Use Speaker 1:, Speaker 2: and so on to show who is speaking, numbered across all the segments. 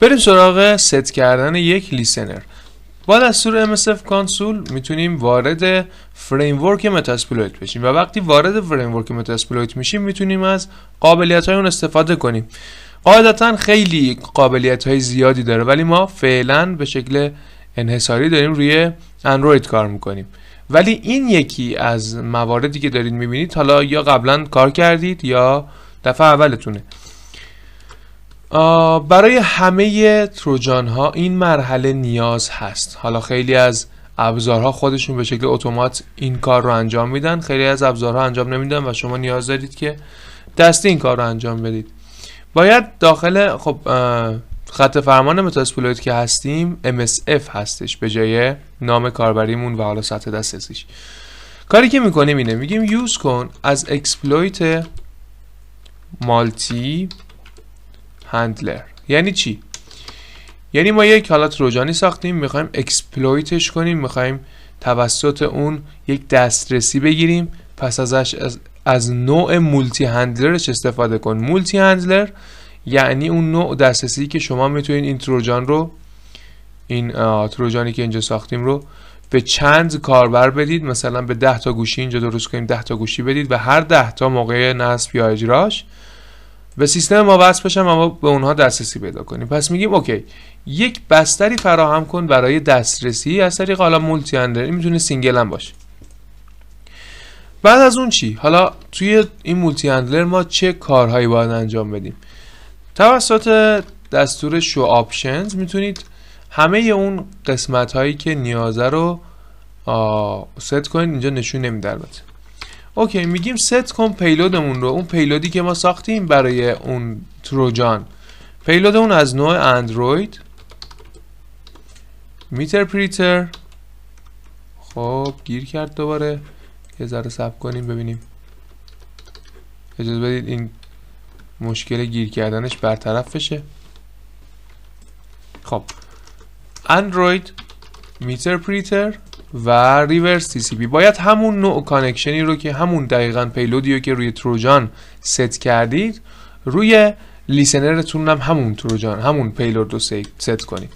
Speaker 1: بریم سراغ ست کردن یک لیسنر با دستور MSF کانسول میتونیم وارد فریم ورک متاسپلویت بشیم و وقتی وارد فریم ورک متاسپلویت میشیم میتونیم از قابلیت های اون استفاده کنیم قاعدتا خیلی قابلیت های زیادی داره ولی ما فعلا به شکل انحصاری داریم روی اندروید کار میکنیم ولی این یکی از مواردی که دارید میبینید حالا یا قبلا کار کردید یا دفعه اولتونه برای همه تروجان ها این مرحله نیاز هست حالا خیلی از ابزارها خودشون به شکل اتومات این کار رو انجام میدن خیلی از ابزارها انجام نمیدن و شما نیاز دارید که دستی این کار رو انجام بدید باید داخل خب خط فرمان متاسپلویت که هستیم MSF هستش به جای نام کاربریمون و حالا سطح دسترسیش کاری که میکنیم اینه میگیم یوز کن از اکسپلویت مالتی هندلر یعنی چی یعنی ما یک حالت تروجانی ساختیم میخوایم اکسپلویتش کنیم میخوایم توسط اون یک دسترسی بگیریم پس ازش از, از نوع مولتی هندلرش استفاده کن مولتی هندلر یعنی اون نوع دسترسی که شما میتونید این تروجان رو این تروجانی که اینجا ساختیم رو به چند کاربر بدید مثلا به 10 تا گوشی اینجا درست کنیم 10 تا گوشی بدید و هر 10 تا موقع نصب یا اجراش به سیستم ما وصل بشم اما به اونها دسترسی پیدا کنیم پس میگیم اوکی یک بستری فراهم کن برای دسترسی از طریق حالا مولتی اندر میتونه سینگل هم باشه بعد از اون چی حالا توی این مولتی اندلر ما چه کارهایی باید انجام بدیم توسط دستور شو آپشنز میتونید همه اون قسمت هایی که نیازه رو ست کنید اینجا نشون نمیده البته اوکی میگیم ست کن پیلودمون رو اون پیلودی که ما ساختیم برای اون تروجان پیلود اون از نوع اندروید میتر پریتر خب گیر کرد دوباره یه ذره سب کنیم ببینیم اجازه بدید این مشکل گیر کردنش برطرف بشه خب اندروید میتر پریتر و ریورس تی سی پی باید همون نوع کانکشنی رو که همون دقیقا پیلودی رو که روی تروجان ست کردید روی لیسنرتون هم همون تروجان همون پیلود رو ست کنید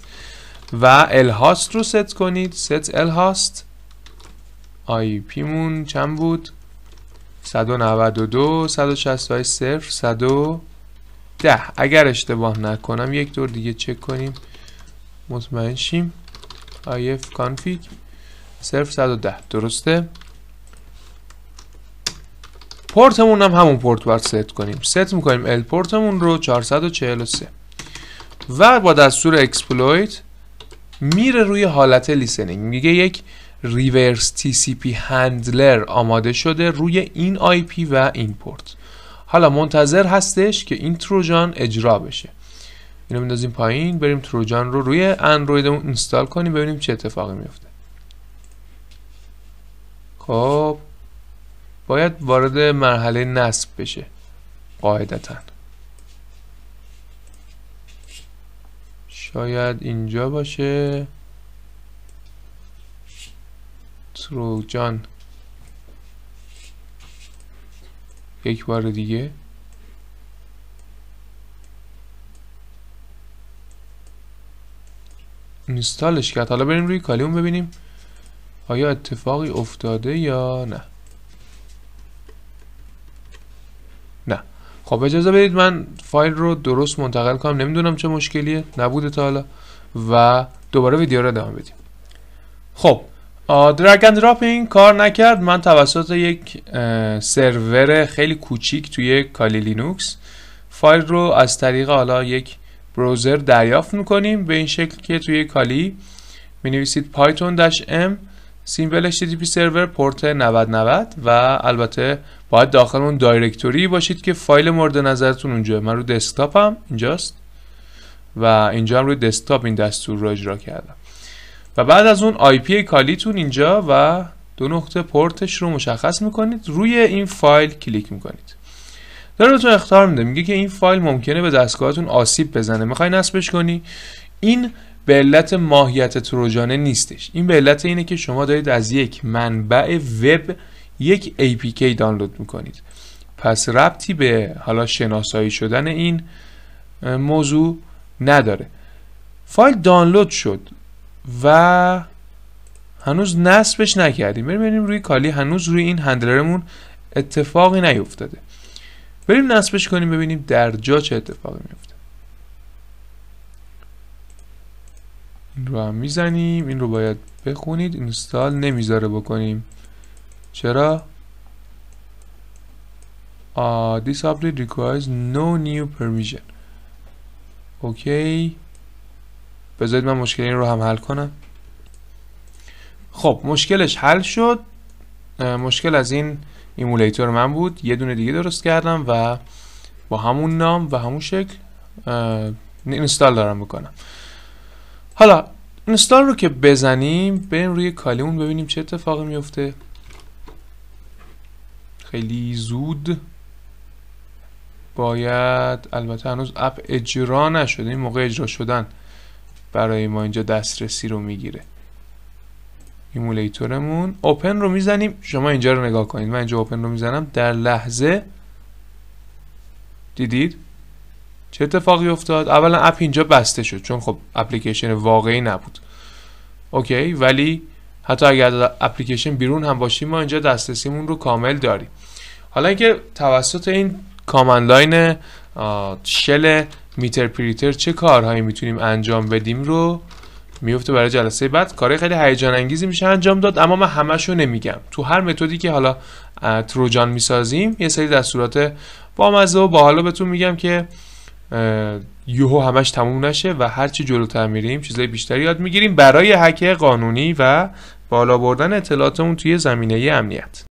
Speaker 1: و الهاست رو ست کنید ست الهاست آی پی مون چند بود 192 168 0 110 اگر اشتباه نکنم یک دور دیگه چک کنیم مطمئن شیم اف کانفیگ صرف 110 درسته پورتمون هم همون پورت باید ست کنیم ست میکنیم ال پورتمون رو 443 و با دستور اکسپلویت میره روی حالت لیسنینگ میگه یک ریورس تی سی پی هندلر آماده شده روی این آی پی و این پورت حالا منتظر هستش که این تروجان اجرا بشه اینو میندازیم پایین بریم تروجان رو روی اندرویدمون اینستال کنیم ببینیم چه اتفاقی میفته خب باید وارد مرحله نصب بشه قاعدتا شاید اینجا باشه تروجان یک بار دیگه اینستالش کرد حالا بریم روی کالیوم ببینیم آیا اتفاقی افتاده یا نه نه خب اجازه بدید من فایل رو درست منتقل کنم نمیدونم چه مشکلیه نبوده تا حالا و دوباره ویدیو رو ادامه بدیم خب درگ اند دراپ کار نکرد من توسط یک سرور خیلی کوچیک توی کالی لینوکس فایل رو از طریق حالا یک بروزر دریافت میکنیم به این شکل که توی کالی می نویسید داش ام سیمبل HTTP سرور پورت 9090 و البته باید داخل اون دایرکتوری باشید که فایل مورد نظرتون اونجا من رو هم اینجاست و اینجا هم روی دسکتاپ این دستور رو اجرا کردم و بعد از اون IP کالیتون اینجا و دو نقطه پورتش رو مشخص میکنید روی این فایل کلیک میکنید داره بهتون اختار میده میگه که این فایل ممکنه به دستگاهتون آسیب بزنه میخوای نصبش کنی این به علت ماهیت تروجانه نیستش این به علت اینه که شما دارید از یک منبع وب یک APK دانلود میکنید پس ربطی به حالا شناسایی شدن این موضوع نداره فایل دانلود شد و هنوز نصبش نکردیم بریم ببینیم روی کالی هنوز روی این هندلرمون اتفاقی نیفتاده بریم نصبش کنیم ببینیم در جا چه اتفاقی میفته این رو هم میزنیم این رو باید بخونید اینستال نمیذاره بکنیم چرا آه, this update requires no new permission اوکی بذارید من مشکل این رو هم حل کنم خب مشکلش حل شد مشکل از این ایمولیتور من بود یه دونه دیگه درست کردم و با همون نام و همون شکل اینستال دارم میکنم حالا اینستال رو که بزنیم بریم روی کالیون ببینیم چه اتفاقی میفته خیلی زود باید البته هنوز اپ اجرا نشده این موقع اجرا شدن برای ما اینجا دسترسی رو میگیره ایمولیتورمون اوپن رو میزنیم شما اینجا رو نگاه کنید من اینجا اوپن رو میزنم در لحظه دیدید چه اتفاقی افتاد اولا اپ اینجا بسته شد چون خب اپلیکیشن واقعی نبود اوکی ولی حتی اگر اپلیکیشن بیرون هم باشیم ما اینجا دسترسیمون رو کامل داریم حالا اینکه توسط این کامند لاین شل میتر پریتر چه کارهایی میتونیم انجام بدیم رو میفته برای جلسه بعد کار خیلی هیجان انگیزی میشه انجام داد اما من همه‌شو نمیگم تو هر متدی که حالا تروجان میسازیم یه سری دستورات مزه و حالا بهتون میگم که یوهو همش تموم نشه و هرچی جلوتر میریم چیزای بیشتری یاد میگیریم برای حک قانونی و بالا بردن اطلاعاتمون توی زمینه امنیت